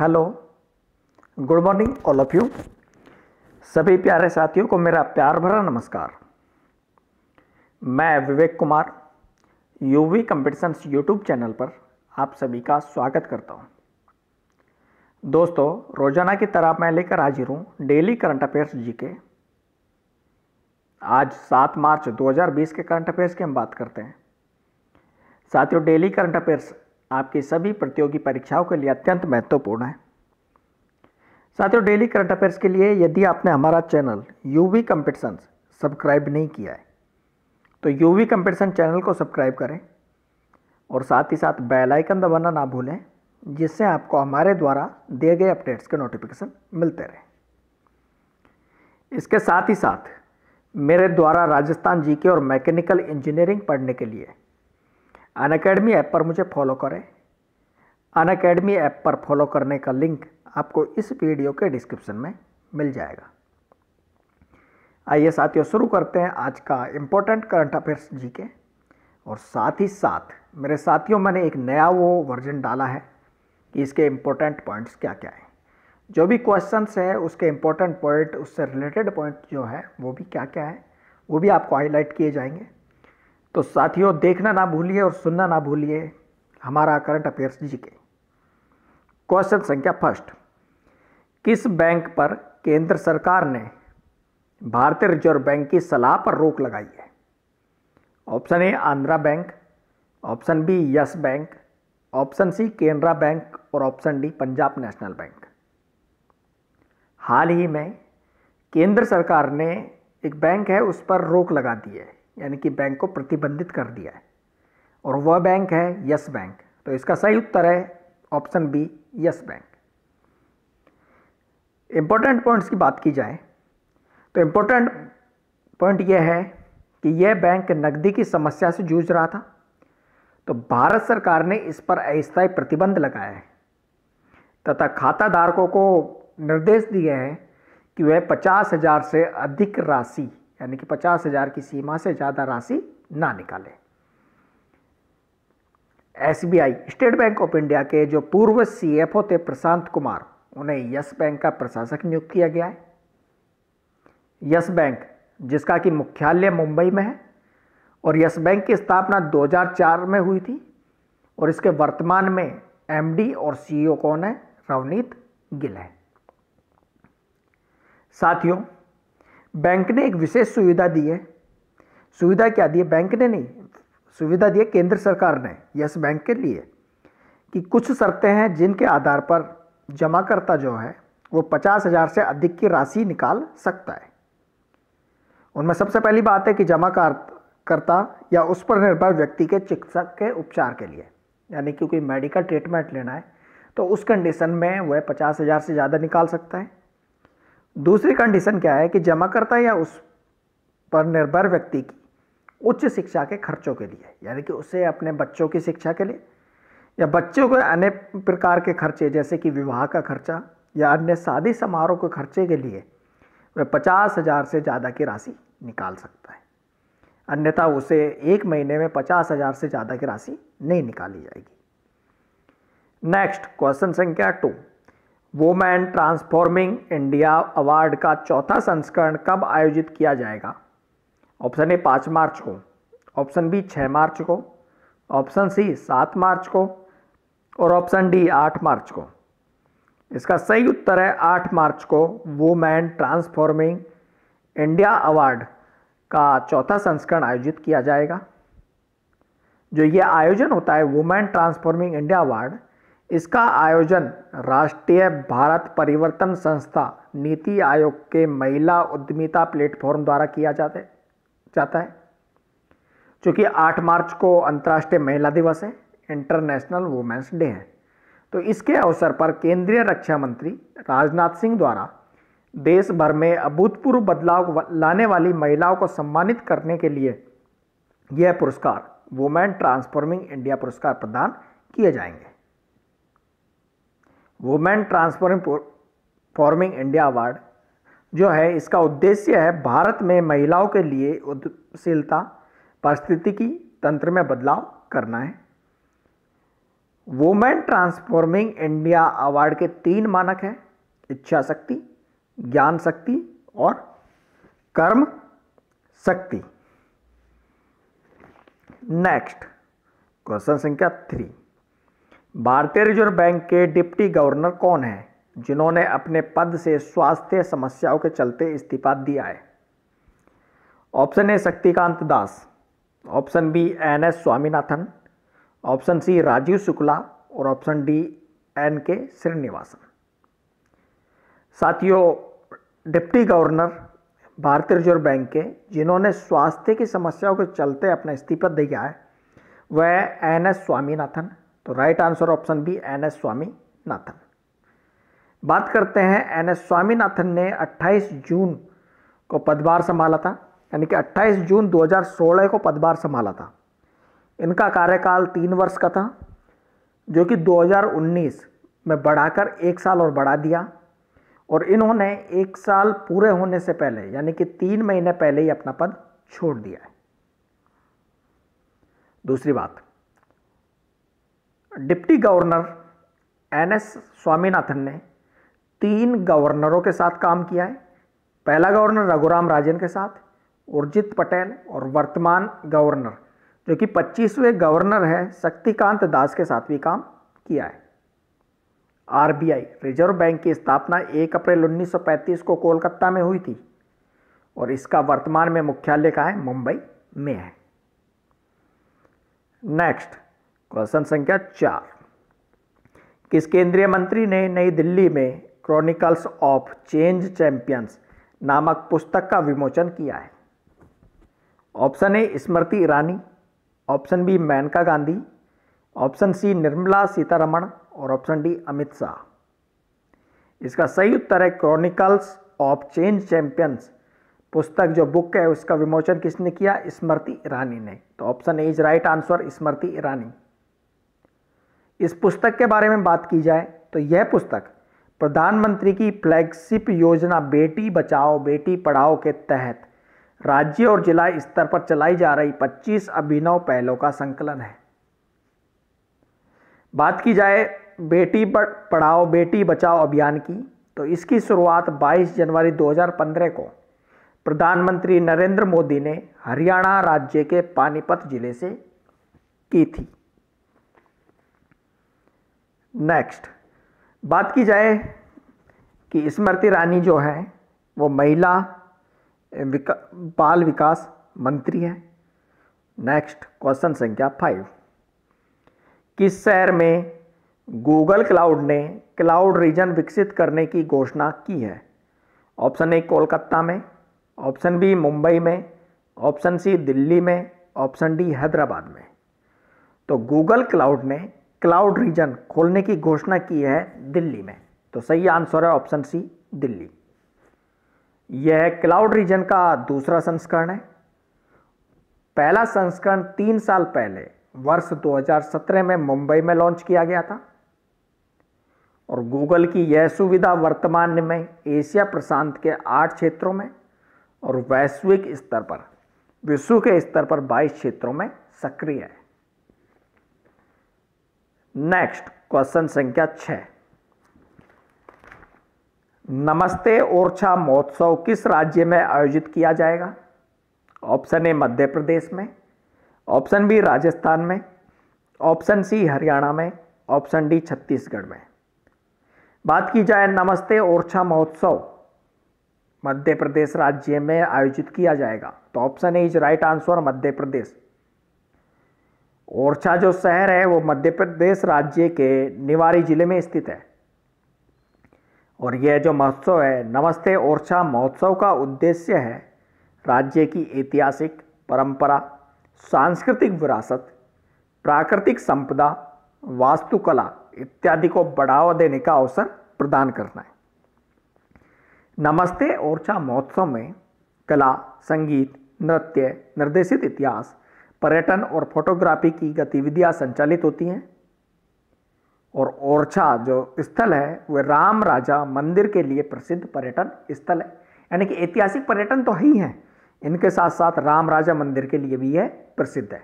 hello good morning all of you सभी प्यारे साथियों को मेरा प्यार भरा नमस्कार मैं Vivek Kumar UV competitions YouTube channel पर आप सभी का स्वागत करता हूं दोस्तों रोजाना की तरह मैं लेकर हाजिर हूं डेली करंट अफेयर्स जी के आज 7 मार्च 2020 के करंट अफेयर्स की हम बात करते हैं साथियों डेली करंट अफेयर्स आपकी सभी प्रतियोगी परीक्षाओं के लिए अत्यंत महत्वपूर्ण है साथियों डेली करंट अफेयर्स के लिए यदि आपने हमारा चैनल यूवी कंपटीशन सब्सक्राइब नहीं किया है तो यूवी कंपटीशन चैनल को सब्सक्राइब करें और साथ ही साथ बेल आइकन दबाना ना भूलें जिससे आपको हमारे द्वारा दिए गए अपडेट्स के नोटिफिकेशन मिलते रहे इसके साथ ही साथ मेरे द्वारा राजस्थान जीके और मैकेनिकल इंजीनियरिंग पढ़ने के लिए अन अकेडमी ऐप पर मुझे फॉलो करें अन अकेडमी ऐप पर फॉलो करने का लिंक आपको इस वीडियो के डिस्क्रिप्शन में मिल जाएगा आइए साथियों शुरू करते हैं आज का इम्पोर्टेंट करंट अफेयर्स जी के और साथ ही साथ मेरे साथियों मैंने एक नया वो वर्जन डाला है कि इसके इम्पोर्टेंट पॉइंट्स क्या क्या हैं जो भी क्वेश्चंस है उसके इम्पोर्टेंट पॉइंट उससे रिलेटेड पॉइंट जो है वो भी क्या क्या है वो भी आपको हाईलाइट किए जाएंगे तो साथियों देखना ना भूलिए और सुनना ना भूलिए हमारा करंट अफेयर्स जी के क्वेश्चन संख्या फर्स्ट किस बैंक पर केंद्र सरकार ने भारतीय रिजर्व बैंक की सलाह पर रोक लगाई है option A Andhra Bank option B Yes Bank option C Canara Bank और option D Punjab National Bank हाल ही में केंद्र सरकार ने एक बैंक है उस पर रोक लगा दी है यानी कि बैंक को प्रतिबंधित कर दिया है और वह बैंक है यस बैंक तो इसका सही उत्तर है option B Yes Bank important points की बात की जाए तो इम्पोर्टेंट पॉइंट यह है कि यह बैंक नकदी की समस्या से जूझ रहा था तो भारत सरकार ने इस पर अस्थायी प्रतिबंध लगाया है तथा खाता धारकों को निर्देश दिए हैं कि वह पचास हजार से अधिक राशि यानी कि पचास हजार की सीमा से ज़्यादा राशि ना निकाले SBI State Bank of India के जो पूर्व सीएफओ थे प्रशांत कुमार उन्हें यस बैंक का प्रशासक नियुक्त किया गया है यस बैंक जिसका कि मुख्यालय मुंबई में है और यस बैंक की स्थापना 2004 में हुई थी और इसके वर्तमान में एमडी और सीईओ e कौन है रवनीत गिल है साथियों बैंक ने एक विशेष सुविधा दी है सुविधा क्या दी है बैंक ने नहीं सुविधा दी है केंद्र सरकार ने यस बैंक के लिए कि कुछ शर्तें हैं जिनके आधार पर जमाकर्ता जो है वो पचास हज़ार से अधिक की राशि निकाल सकता है उनमें सबसे पहली बात है कि जमा करता या उस पर निर्भर व्यक्ति के चिकित्सक के उपचार के लिए यानी कि कोई मेडिकल ट्रीटमेंट लेना है तो उस कंडीशन में वह पचास हज़ार से ज़्यादा निकाल सकता है दूसरी कंडीशन क्या है कि जमाकर्ता या उस पर निर्भर व्यक्ति की उच्च शिक्षा के खर्चों के लिए यानी कि उसे अपने बच्चों की शिक्षा के लिए या बच्चों के अन्य प्रकार के खर्चे जैसे कि विवाह का खर्चा या अन्य शादी समारोह के खर्चे के लिए वह पचास हज़ार से ज़्यादा की राशि निकाल सकता है अन्यथा उसे एक महीने में पचास हज़ार से ज़्यादा की राशि नहीं निकाली जाएगी नेक्स्ट क्वेश्चन संख्या two women transforming India award का चौथा संस्करण कब आयोजित किया जाएगा ऑप्शन ए पाँच मार्च को ऑप्शन बी छः मार्च को ऑप्शन सी सात मार्च को और ऑप्शन डी आठ मार्च को इसका सही उत्तर है आठ मार्च को वोमैन ट्रांसफॉर्मिंग इंडिया अवार्ड का चौथा संस्करण आयोजित किया जाएगा जो ये आयोजन होता है वुमेन ट्रांसफॉर्मिंग इंडिया अवार्ड इसका आयोजन राष्ट्रीय भारत परिवर्तन संस्था नीति आयोग के महिला उद्यमिता प्लेटफॉर्म द्वारा किया जाते जाता है चूँकि 8 मार्च को अंतर्राष्ट्रीय महिला दिवस है इंटरनेशनल वुमेंस डे है तो इसके अवसर पर केंद्रीय रक्षा मंत्री राजनाथ सिंह द्वारा देश भर में अभूतपूर्व बदलाव लाने वाली महिलाओं को सम्मानित करने के लिए यह पुरस्कार वुमेन ट्रांसफॉर्मिंग इंडिया पुरस्कार प्रदान किए जाएंगे women transforming forming India award जो है इसका उद्देश्य है भारत में महिलाओं के लिए उद्यमशीलता पारिस्थितिकी तंत्र में बदलाव करना है वुमेन ट्रांसफॉर्मिंग इंडिया अवार्ड के तीन मानक हैं इच्छा शक्ति ज्ञान शक्ति और कर्म शक्ति नेक्स्ट क्वेश्चन संख्या थ्री भारतीय रिजर्व बैंक के डिप्टी गवर्नर कौन हैं जिन्होंने अपने पद से स्वास्थ्य समस्याओं के चलते इस्तीफा दिया है option A Shaktikanta Das option B N S Swaminathan option C Rajeev Shukla और option D N K Srinivasan साथियों डिप्टी गवर्नर भारतीय रिजर्व बैंक के जिन्होंने स्वास्थ्य की समस्याओं के चलते अपना इस्तीफा दिया है वह एन एस स्वामीनाथन तो right answer option B N S Swaminathan बात करते हैं एन एस स्वामीनाथन ने 28 जून को पदभार संभाला था यानी कि 28 जून 2016 को पदभार संभाला था इनका कार्यकाल तीन वर्ष का था जो कि 2019 में बढ़ाकर एक साल और बढ़ा दिया और इन्होंने एक साल पूरे होने से पहले यानी कि तीन महीने पहले ही अपना पद छोड़ दिया है दूसरी बात deputy governor N S Swaminathan ने तीन गवर्नरों के साथ काम किया है पहला गवर्नर रघुराम राजन के साथ उर्जित पटेल और वर्तमान गवर्नर जो कि 25वें गवर्नर हैं शक्तिकांत दास के साथ भी काम किया है आरबीआई रिजर्व बैंक की स्थापना 1 अप्रैल 1935 को कोलकाता में हुई थी और इसका वर्तमान में मुख्यालय कहाँ है मुंबई में है नेक्स्ट क्वेश्चन संख्या चार किस केंद्रीय मंत्री ने नई दिल्ली में क्रॉनिकल्स ऑफ चेंज चैंपियंस नामक पुस्तक का विमोचन किया है option A Smriti Irani option B Maneka Gandhi option C Nirmala Sitharaman और ऑप्शन डी अमित शाह इसका सही उत्तर है क्रॉनिकल्स ऑफ चेंज चैंपियंस पुस्तक जो बुक है उसका विमोचन किसने किया स्मृति ईरानी ने तो option A is right answer Smriti Irani इस पुस्तक के बारे में बात की जाए तो यह पुस्तक प्रधानमंत्री की फ्लैगशिप योजना बेटी बचाओ बेटी पढ़ाओ के तहत राज्य और जिला स्तर पर चलाई जा रही 25 अभिनव पहलों का संकलन है बात की जाए बेटी पढ़ाओ बेटी बचाओ अभियान की तो इसकी शुरुआत 22 जनवरी 2015 को प्रधानमंत्री नरेंद्र मोदी ने हरियाणा राज्य के पानीपत जिले से की थी नेक्स्ट बात की जाए कि स्मृति ईरानी जो है वो महिला विका, बाल विकास मंत्री है नेक्स्ट क्वेश्चन संख्या फाइव किस शहर में गूगल क्लाउड ने क्लाउड रीजन विकसित करने की घोषणा की है ऑप्शन ए कोलकाता में ऑप्शन बी मुंबई में ऑप्शन सी दिल्ली में ऑप्शन डी हैदराबाद में तो गूगल क्लाउड ने क्लाउड रीजन खोलने की घोषणा की है दिल्ली में तो सही आंसर है ऑप्शन सी दिल्ली यह क्लाउड रीजन का दूसरा संस्करण है पहला संस्करण तीन साल पहले वर्ष 2017 में मुंबई में लॉन्च किया गया था और गूगल की यह सुविधा वर्तमान में एशिया प्रशांत के आठ क्षेत्रों में और वैश्विक स्तर पर विश्व के स्तर पर 22 क्षेत्रों में सक्रिय है नेक्स्ट क्वेश्चन संख्या छ नमस्ते ओरछा महोत्सव किस राज्य में आयोजित किया जाएगा ऑप्शन ए मध्य प्रदेश में ऑप्शन बी राजस्थान में ऑप्शन सी हरियाणा में ऑप्शन डी छत्तीसगढ़ में बात की जाए नमस्ते ओरछा महोत्सव मध्य प्रदेश राज्य में आयोजित किया जाएगा तो option A is right answer Madhya Pradesh Orchha जो शहर है वो मध्य प्रदेश राज्य के निवारी जिले में स्थित है और यह जो महोत्सव है नमस्ते ओरछा महोत्सव का उद्देश्य है राज्य की ऐतिहासिक परंपरा सांस्कृतिक विरासत प्राकृतिक संपदा वास्तुकला इत्यादि को बढ़ावा देने का अवसर प्रदान करना है नमस्ते ओरछा महोत्सव में कला संगीत नृत्य निर्देशित इतिहास पर्यटन और फोटोग्राफी की गतिविधियां संचालित होती हैं और ओरछा जो स्थल है वह राम राजा मंदिर के लिए प्रसिद्ध पर्यटन स्थल है यानी कि ऐतिहासिक पर्यटन तो ही है इनके साथ साथ राम राजा मंदिर के लिए भी यह प्रसिद्ध है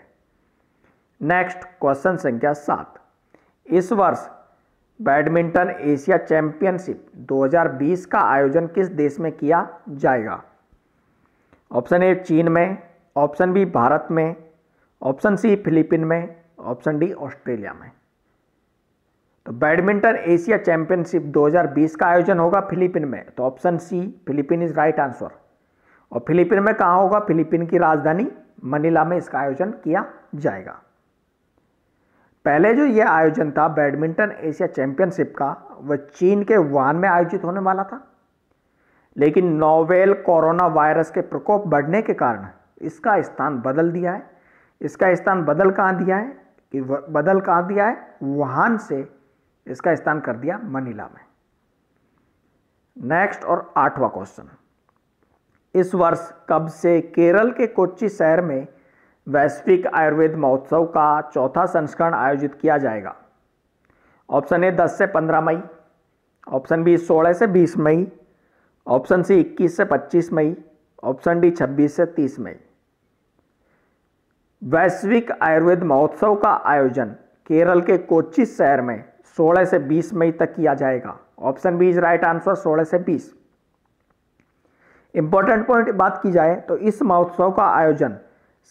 नेक्स्ट क्वेश्चन संख्या सात इस वर्ष बैडमिंटन एशिया चैंपियनशिप 2020 का आयोजन किस देश में किया जाएगा ऑप्शन ए चीन में ऑप्शन बी भारत में ऑप्शन सी फिलीपीन में ऑप्शन डी ऑस्ट्रेलिया में तो बैडमिंटन एशिया चैंपियनशिप 2020 का आयोजन होगा फिलीपीन में तो option C Philippine is right answer और फिलीपीन में कहा होगा फिलीपीन की राजधानी मनीला में इसका आयोजन किया जाएगा पहले जो यह आयोजन था बैडमिंटन एशिया चैंपियनशिप का वह चीन के वुहान में आयोजित होने वाला था लेकिन नोवेल कोरोना वायरस के प्रकोप बढ़ने के कारण इसका स्थान बदल दिया है इसका स्थान बदल कहाँ दिया है कि बदल कहाँ दिया है वुहान से इसका स्थान कर दिया मनीला में नेक्स्ट और आठवां क्वेश्चन इस वर्ष कब से केरल के कोच्चि शहर में वैश्विक आयुर्वेद महोत्सव का चौथा संस्करण आयोजित किया जाएगा ऑप्शन ए 10 से 15 मई ऑप्शन बी 16 से 20 मई ऑप्शन सी 21 से 25 मई ऑप्शन डी 26 से 30 मई वैश्विक आयुर्वेद महोत्सव का आयोजन केरल के कोच्चि शहर में 16 से 20 मई तक किया जाएगा option B is right answer 16 से 20 इंपॉर्टेंट पॉइंट बात की जाए तो इस महोत्सव का आयोजन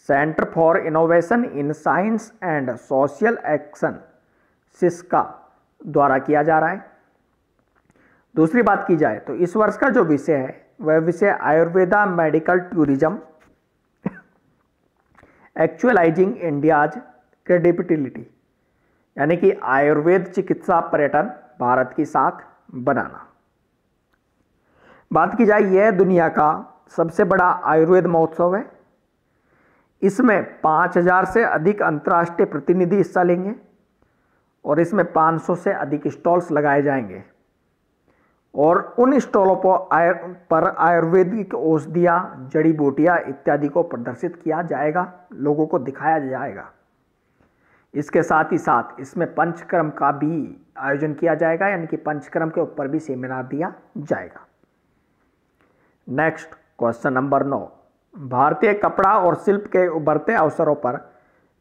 centre for innovation in science and social action सिस्का द्वारा किया जा रहा है दूसरी बात की जाए तो इस वर्ष का जो विषय है वह विषय Ayurveda medical tourism actualising India's credibility यानी कि आयुर्वेद चिकित्सा पर्यटन भारत की साख बनाना बात की जाए यह दुनिया का सबसे बड़ा आयुर्वेद महोत्सव है इसमें 5000 से अधिक अंतर्राष्ट्रीय प्रतिनिधि हिस्सा लेंगे और इसमें 500 से अधिक स्टॉल्स लगाए जाएंगे और उन स्टॉलों पर आयर पर आयुर्वेदिक औषधियाँ जड़ी बूटियाँ इत्यादि को प्रदर्शित किया जाएगा लोगों को दिखाया जाएगा इसके साथ ही साथ इसमें पंचक्रम का भी आयोजन किया जाएगा यानी कि पंचक्रम के ऊपर भी सेमिनार दिया जाएगा नेक्स्ट क्वेश्चन नंबर नौ भारतीय कपड़ा और शिल्प के उभरते अवसरों पर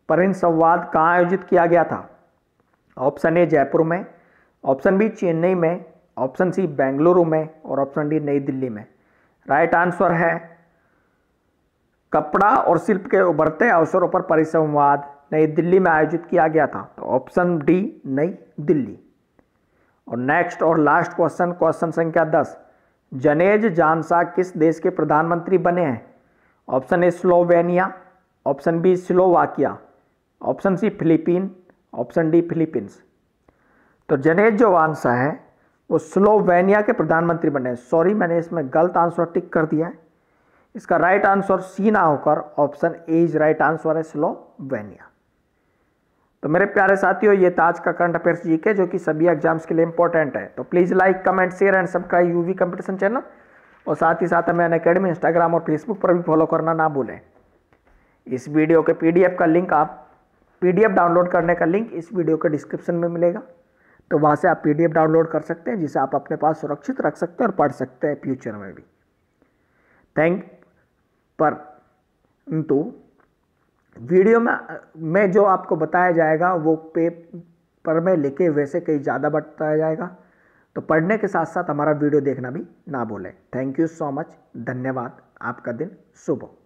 परिंद संवाद कहाँ आयोजित किया गया था ऑप्शन ए जयपुर में ऑप्शन बी चेन्नई में ऑप्शन सी बेंगलुरु में और ऑप्शन डी नई दिल्ली में राइट आंसर है कपड़ा और शिल्प के उभरते अवसरों पर परिसंवाद नई दिल्ली में आयोजित किया गया था तो ऑप्शन डी नई दिल्ली और नेक्स्ट और लास्ट क्वेश्चन क्वेश्चन संख्या दस जनेज जानसा किस देश के प्रधानमंत्री बने हैं option A Slovenia option B Slovakia option C Philippine option D Philippines तो जनेज जो आंसर है वो स्लोवेनिया के प्रधानमंत्री बने सॉरी मैंने इसमें गलत आंसर टिक कर दिया है इसका राइट आंसर सी ना होकर option A is right answer है स्लोवेनिया तो मेरे प्यारे साथियों ये ताज का करंट अफेयर्स जी के जो कि सभी एग्जाम्स के लिए इंपॉर्टेंट है तो please like comment share and subscribe UV competition channel और साथ ही साथ हमें अकेडमी इंस्टाग्राम और फेसबुक पर भी फॉलो करना ना भूलें इस वीडियो के पीडीएफ का लिंक आप पीडीएफ डाउनलोड करने का लिंक इस वीडियो के डिस्क्रिप्शन में मिलेगा तो वहाँ से आप पी डाउनलोड कर सकते हैं जिसे आप अपने पास सुरक्षित रख सकते हैं और पढ़ सकते हैं फ्यूचर में भी थैंक पर तो वीडियो में में जो आपको बताया जाएगा वो पे पर में लेके वैसे कहीं ज़्यादा बताया जाएगा तो पढ़ने के साथ साथ हमारा वीडियो देखना भी ना भूलें थैंक यू सो मच धन्यवाद आपका दिन शुभ हो